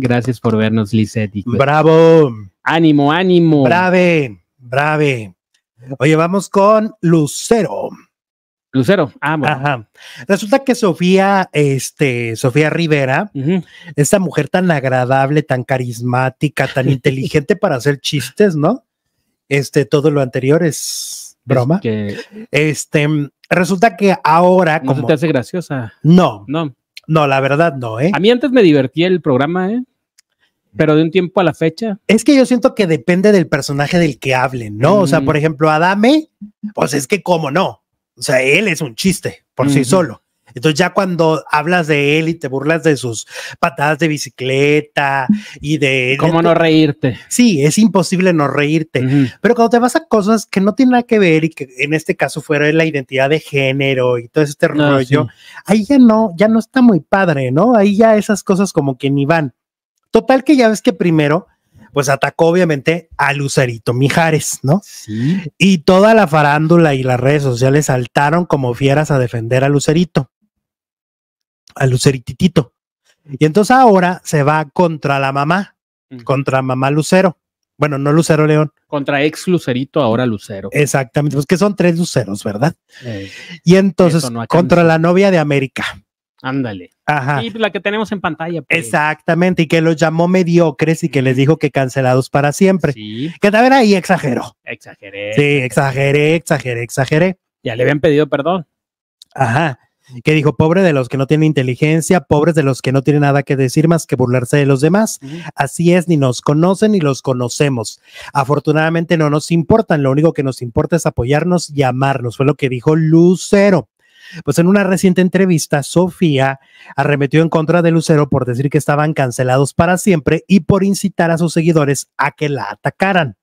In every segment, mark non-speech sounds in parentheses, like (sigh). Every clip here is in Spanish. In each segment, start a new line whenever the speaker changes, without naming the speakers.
Gracias por vernos, Lizeth. Pues, Bravo. Ánimo, ánimo. Brave, brave. Oye, vamos con Lucero. Lucero, amo. Ah, Ajá. Resulta que Sofía, este, Sofía Rivera, esta mujer tan agradable, tan carismática, tan (laughs) inteligente para hacer chistes, ¿no? Este, todo lo anterior es broma. Este, resulta que ahora. te hace graciosa? No. No. No, la verdad no, ¿eh? A mí antes me divertía el programa, ¿eh? pero de un tiempo a la fecha. Es que yo siento que depende del personaje del que hablen, ¿no? O sea, por ejemplo, Adame, pues es que cómo no. O sea, él es un chiste por sí solo. Entonces ya cuando hablas de él y te burlas de sus patadas de bicicleta y de... ¿Cómo no reírte? Sí, es imposible no reírte. Pero cuando te vas a cosas que no tienen nada que ver y que en este caso fuera la identidad de género y todo ese terreno. rollo, ahí ya no, ya no está muy padre, ¿no? Ahí ya esas cosas como que ni van. Total que ya ves que primero, pues atacó obviamente a Lucerito Mijares, ¿no? Sí. Y toda la farándula y las redes sociales saltaron como fieras a defender a Lucerito, a Lucerititito. Y entonces ahora se va contra la mamá, contra mamá Lucero. Bueno, no Lucero León.
Contra ex Lucerito, ahora Lucero.
Exactamente, pues que son tres Luceros, ¿verdad? y entonces contra la novia de América. Ándale. Ajá. Y
la que tenemos en pantalla. Pues.
Exactamente, y que los llamó mediocres y que les dijo que cancelados para siempre. Sí. Que también ahí exageró. Exageré. Sí, exageré, exageré, exageré.
Ya le habían pedido perdón.
Ajá. Que dijo, pobre de los que no tienen inteligencia, pobres de los que no tienen nada que decir más que burlarse de los demás. Así es, ni nos conocen ni los conocemos. Afortunadamente no nos importan, lo único que nos importa es apoyarnos y amarnos. Fue lo que dijo Lucero. Pues en una reciente entrevista, Sofía arremetió en contra de Lucero por decir que estaban cancelados para siempre y por incitar a sus seguidores a que la atacaran.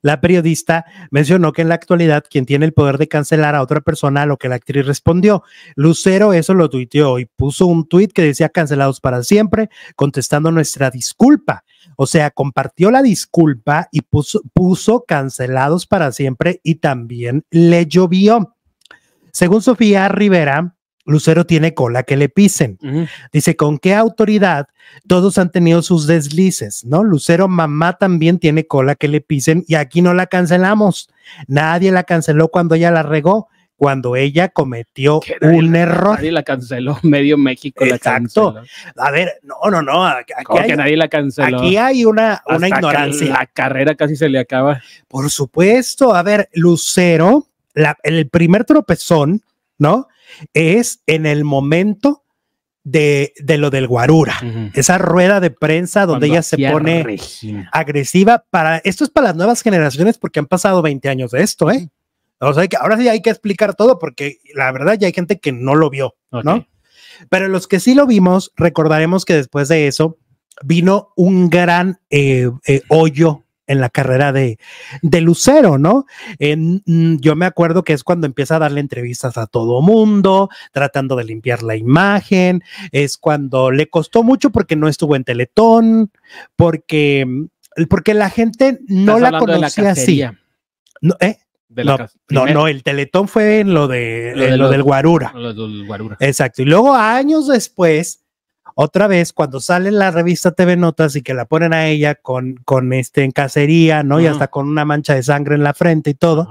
La periodista mencionó que en la actualidad quien tiene el poder de cancelar a otra persona, a lo que la actriz respondió. Lucero eso lo tuiteó y puso un tuit que decía cancelados para siempre, contestando nuestra disculpa. O sea, compartió la disculpa y puso, puso cancelados para siempre y también le llovió. Según Sofía Rivera, Lucero tiene cola que le pisen. Dice, ¿con qué autoridad? Todos han tenido sus deslices, ¿no? Lucero mamá también tiene cola que le pisen y aquí no la cancelamos. Nadie la canceló cuando ella la regó, cuando ella cometió un error.
Nadie la canceló, (laughs) medio México la canceló. A ver, no, no, no. Aquí hay, nadie la canceló. Aquí hay una, una ignorancia. La carrera casi se le acaba.
Por supuesto. A ver, Lucero el primer tropezón, ¿no? Es en el momento de, lo del guarura, esa rueda de prensa donde ella se pone agresiva para, esto es para las nuevas generaciones porque han pasado 20 años de esto, ¿eh? ahora sí hay que explicar todo porque la verdad ya hay gente que no lo vio, ¿no? Pero los que sí lo vimos, recordaremos que después de eso vino un gran eh, eh, hoyo en la carrera de, de Lucero, ¿no? Mm, yo me acuerdo que es cuando empieza a darle entrevistas a todo mundo, tratando de limpiar la imagen, es cuando le costó mucho porque no estuvo en Teletón, porque, mm, porque la gente no la conocía así. No, ¿eh? no, no, el Teletón fue en lo, de, del Guarura.
Lo del Guarura.
Exacto. Y luego años después otra vez, cuando sale la revista TV Notas y que la ponen a ella con, con este en cacería, ¿no? Y hasta con una mancha de sangre en la frente y todo.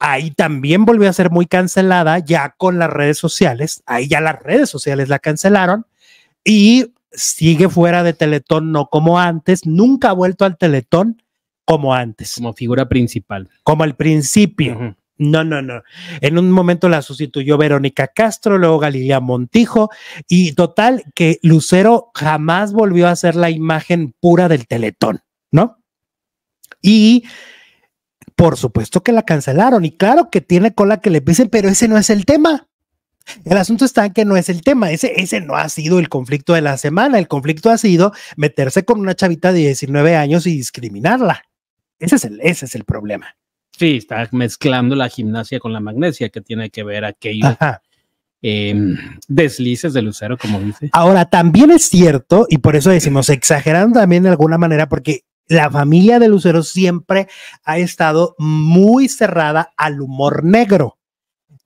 Ahí también volvió a ser muy cancelada ya con las redes sociales. Ahí ya las redes sociales la cancelaron y sigue fuera de Teletón, no como antes. Nunca ha vuelto al Teletón como antes. Como figura principal. Como al principio. No, no, no. En un momento la sustituyó Verónica Castro, luego Galilea Montijo y total que Lucero jamás volvió a ser la imagen pura del Teletón, ¿no? Y por supuesto que la cancelaron y claro que tiene cola que le pisen, pero ese no es el tema. El asunto está en que no es el tema, ese, ese no ha sido el conflicto de la semana, el conflicto ha sido meterse con una chavita de 19 años y discriminarla. Ese es el, ese es el problema.
Sí, está mezclando la gimnasia con la magnesia, que tiene que ver aquellos em, deslices de Lucero, como dice.
Ahora, también es cierto, y por eso decimos, exagerando también de alguna manera, porque la familia de Lucero siempre ha estado muy cerrada al humor negro.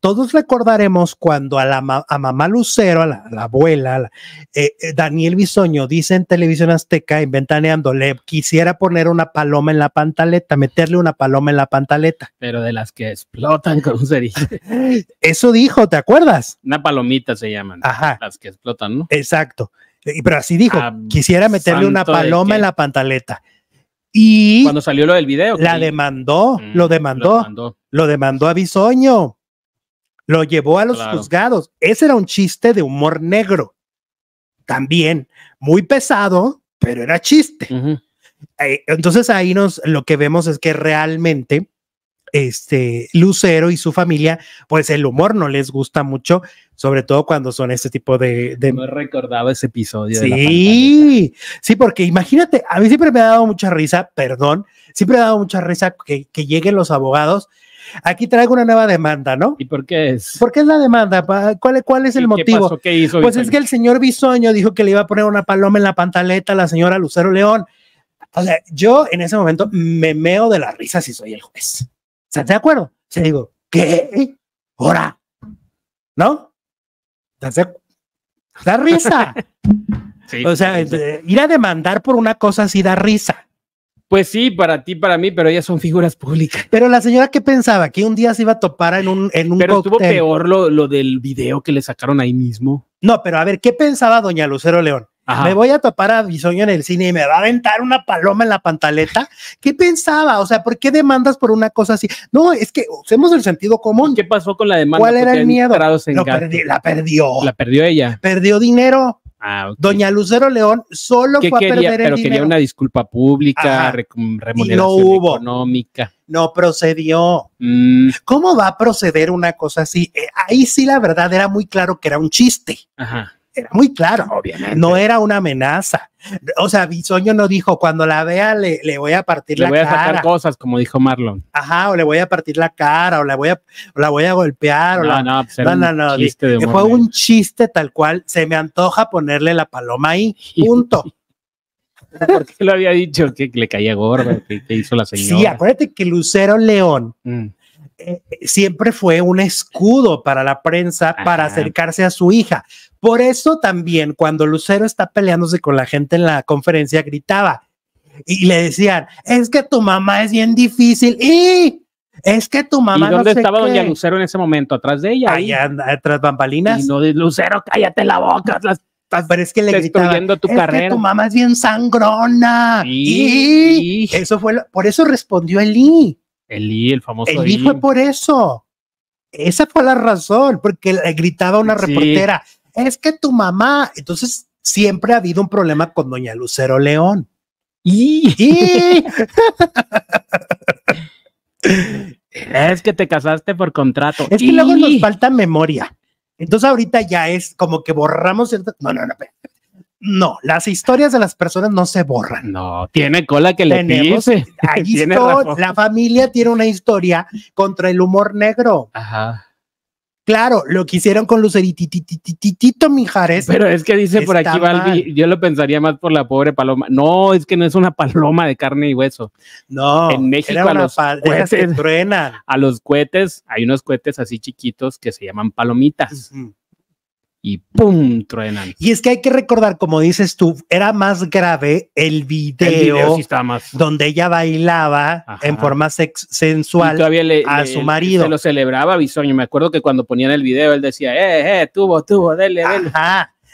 Todos recordaremos cuando a, la mamá Lucero, a la, abuela, eh, eh, Daniel Bisoño dice en Televisión Azteca, inventaneando, le quisiera poner una paloma en la pantaleta, meterle una paloma en la pantaleta.
Pero de las que explotan con un dice.
(laughs) Eso dijo, ¿te acuerdas?
Una palomita se llaman. Ajá. Las que explotan, ¿no? Exacto. Pero así dijo, ah,
quisiera meterle una paloma en la pantaleta. Y cuando salió lo del video, la demandó, lo mm, demandó, lo demandó, lo demandó a Bisoño. Lo llevó a los juzgados. Ese era un chiste de humor negro. También, muy pesado, pero era chiste. Eh, entonces ahí nos lo que vemos es que realmente este Lucero y su familia, pues el humor no les gusta mucho, sobre todo cuando son este tipo de. de... No recordaba ese episodio. Sí, sí, porque imagínate, a mí siempre me ha dado mucha risa, perdón, siempre me ha dado mucha risa que, que lleguen los abogados Aquí traigo una nueva demanda, ¿no? ¿Y por qué es? ¿Por qué es la demanda? ¿Cuál, es el motivo? pues es que el señor Bisoño dijo que le iba a poner una paloma en la pantaleta a la señora Lucero León. O sea, yo en ese momento me meo de la risa si soy el juez. ¿Estás de acuerdo? Se digo, ¿qué? ¿Hora? ¿No? Da risa. (laughs) o sea, eh, ir a demandar por una cosa así da risa.
Pues sí, para ti, para mí, pero ellas son figuras
públicas. Pero la señora qué pensaba que un día se iba a topar en un en un Pero estuvo peor lo, del video que le sacaron ahí mismo. No, pero a ver, ¿qué pensaba doña Lucero León? Me voy a topar a Bisoño en el cine y me va a aventar una paloma en la pantaleta. (laughs) ¿Qué pensaba? O sea, ¿por qué demandas por una cosa así? No, es que usemos el sentido común. ¿Qué pasó con la demanda? ¿Cuál era el miedo? la perdió. La perdió ella. Perdió dinero. Ah, Doña Lucero León solo fue a perder el pero quería una disculpa pública, mm, remuneración no económica. No procedió. Mm. ¿Cómo va a proceder una cosa así? Eh, ahí sí la verdad era muy claro que era un chiste. Ajá era muy claro, No era una amenaza. O sea, Bisoño no dijo, cuando la vea le, le voy a partir la cara. Le voy a sacar
cosas, como dijo Marlon.
Ajá, o le voy a partir la cara, o la voy a, la voy a golpear. No, o no, pues no, no, Fue un chiste tal cual, se me antoja ponerle la paloma ahí, (laughs) punto.
(laughs) ¿Por qué lo había dicho? Que le caía gorda, que, hizo la señora. Sí,
acuérdate que Lucero León mm. Eh, eh, siempre fue un escudo para la prensa para acercarse a su hija. Por eso también cuando Lucero está peleándose con la gente en la conferencia gritaba y le decían, es que tu mamá es bien difícil y es que tu mamá... ¿Y dónde estaba doña
Lucero en ese momento? ¿Atrás de ella? Allá, atrás bambalinas. Y no, Lucero, cállate la boca. pero es que le gritaba tu es carrera. Que tu mamá
es bien sangrona. y, eso fue, por eso respondió Eli,
Elí, el famoso Elí. fue
por eso. Esa fue la razón, porque le gritaba una reportera, es que tu mamá. Entonces, siempre ha habido un problema con doña Lucero León. Y... (laughs) es que te casaste por contrato. Es que luego nos falta memoria. Entonces ahorita ya es como que borramos. El... No, no, no. No, las historias de las personas no se borran. No,
tiene cola que le (laughs) (laughs) está,
la familia tiene una historia contra el humor negro. Ajá. Claro, lo que hicieron con Lucerititititito Mijares. Pero es que dice por aquí Balbi,
yo lo pensaría más por la pobre paloma. No, es que no es una paloma de carne y hueso. No, en México a los cohetes, a los cohetes, hay unos cohetes así chiquitos que se llaman palomitas
y ¡pum! truenan. Y es que hay que recordar, como dices tú, era más grave el video, donde ella bailaba en forma sex sensual a su marido. lo
celebraba Bisoño. Me acuerdo que cuando ponían el video, él decía,
eh, eh, tuvo tuvo, dele, dele.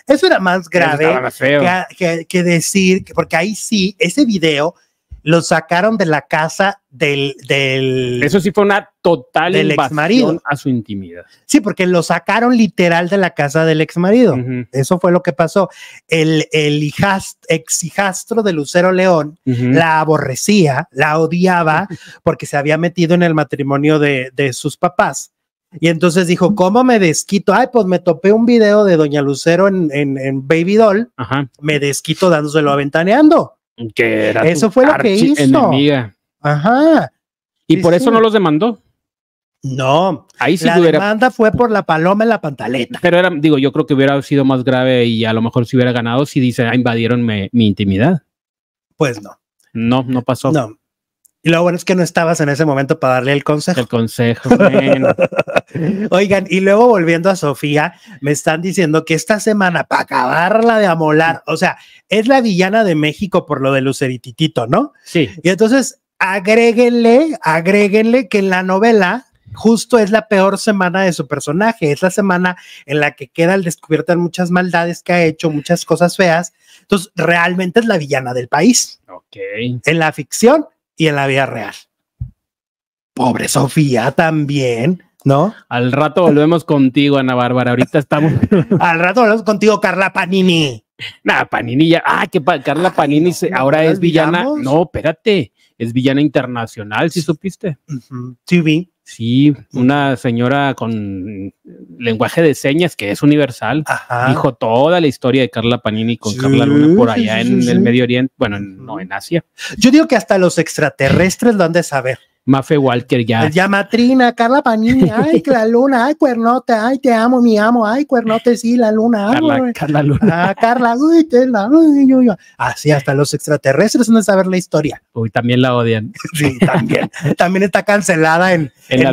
Eso era más grave que, que, decir, porque ahí sí, ese video lo sacaron de la casa del,
del Eso sí fue una total del invasión marido. a su intimidad.
Sí, porque lo sacaron literal de la casa del ex marido. Eso fue lo que pasó. El, el ex hijastro de Lucero León la aborrecía, la odiaba, (laughs) porque se había metido en el matrimonio de, de sus papás. Y entonces dijo, ¿cómo me desquito? Ay, pues me topé un video de Doña Lucero en, en, Baby Doll. Me desquito dándoselo aventaneando. Que eh, era eso fue lo que hizo. Ajá. Y por eso no los
demandó. No, ahí sí la demanda
fue por la paloma en la pantaleta.
Pero digo, yo creo que hubiera sido más grave y a lo mejor si hubiera ganado si dice, ah, invadieron mi
intimidad. Pues no. No, no pasó. No, y lo bueno es que no estabas en ese momento para darle el consejo. El consejo. (laughs) Oigan, y luego volviendo a Sofía, me están diciendo que esta semana, para acabarla de amolar, o sea, es la villana de México por lo de Lucerititito, ¿no? Sí. Y entonces, agréguenle, agréguenle que en la novela justo es la peor semana de su personaje, es la semana en la que queda al descubierto en muchas maldades que ha hecho, muchas cosas feas. Entonces, realmente es la villana del país. Ok. En la ficción y en la vida real. Pobre Sofía también, ¿no?
Al rato volvemos contigo, Ana Bárbara. Ahorita estamos.
(laughs) Al rato volvemos contigo, Carla Panini. Nada, Panini Ah, que
Carla Panini ahora es villana. No, espérate. Es villana internacional, si supiste. Sí, una señora con lenguaje de señas que es universal, dijo toda la historia de Carla Panini con Carla Luna por allá en el Medio
Oriente, bueno, no en Asia. Yo digo que hasta los extraterrestres lo han de saber. Mafe Walker ya. Ya matrina, Carla Panini, (laughs) ay, la luna, ay, cuernote, ay, te amo, mi amo, ay, cuernote, sí, la luna, Carla, Carla Luna. Ah, Carla, uy, te la, uy, Así ah, hasta los extraterrestres no saber la historia.
Uy, también la odian. (laughs) Sí, también.
también está cancelada en, en,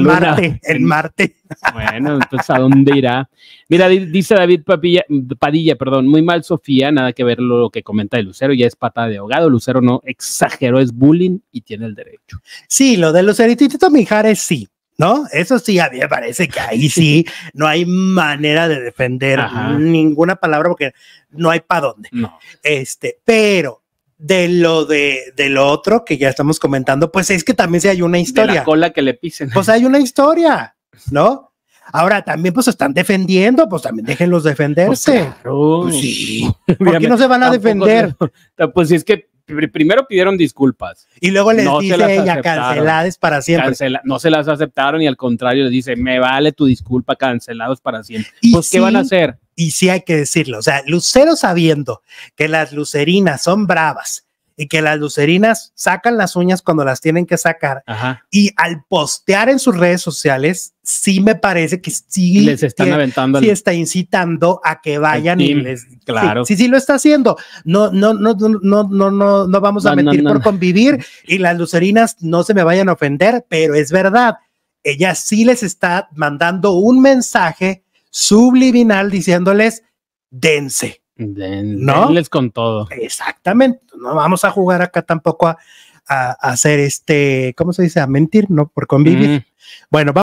en
Marte. Bueno, entonces, ¿a dónde irá? Mira, dice David Padilla, perdón, muy mal Sofía, nada que ver lo que comenta de Lucero, ya
es patada de ahogado, Lucero no exageró, es bullying
y tiene el derecho.
Sí, lo de Lucerito y Tito Mijares sí, ¿no? Eso sí, a mí me parece que ahí sí no hay manera de defender ninguna palabra porque no hay para dónde. No. Este, pero de lo de, del otro que ya estamos comentando, pues es que también sí hay una historia. De la cola que le pisen. Pues hay una historia, ¿no? Ahora también pues están defendiendo, pues también déjenlos defenderse.
Pues pues sí. ¿Por qué no se van a defender? pues si es que primero pidieron disculpas. Y luego les dice ella canceladas para siempre. no se las aceptaron y al contrario les dice, me vale tu disculpa, cancelados para siempre. pues, ¿qué van a
hacer? Y sí hay que decirlo, o sea, Lucero sabiendo que las lucerinas son bravas y que las lucerinas sacan las uñas cuando las tienen que sacar. Y al postear en sus redes sociales, sí me parece que sí les están aventando, sí está incitando a que vayan y les claro. Sí, sí, lo está haciendo. No no no no no no no vamos a mentir por convivir y las lucerinas no se me vayan a ofender, pero es verdad. Ella sí les está mandando un mensaje subliminal diciéndoles dense
¿No? con todo.
Exactamente. No vamos a jugar acá tampoco a, hacer este, ¿cómo se dice? A mentir, ¿no? Por convivir. Bueno, vamos.